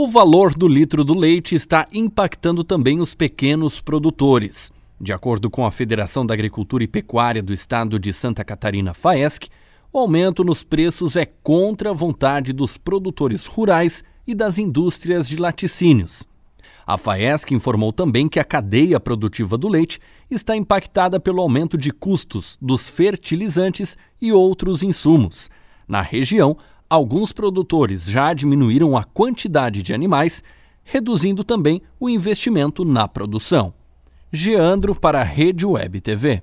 O valor do litro do leite está impactando também os pequenos produtores. De acordo com a Federação da Agricultura e Pecuária do Estado de Santa Catarina, FAESC, o aumento nos preços é contra a vontade dos produtores rurais e das indústrias de laticínios. A FAESC informou também que a cadeia produtiva do leite está impactada pelo aumento de custos dos fertilizantes e outros insumos. Na região, alguns produtores já diminuíram a quantidade de animais, reduzindo também o investimento na produção. Geandro para a Rede Web TV.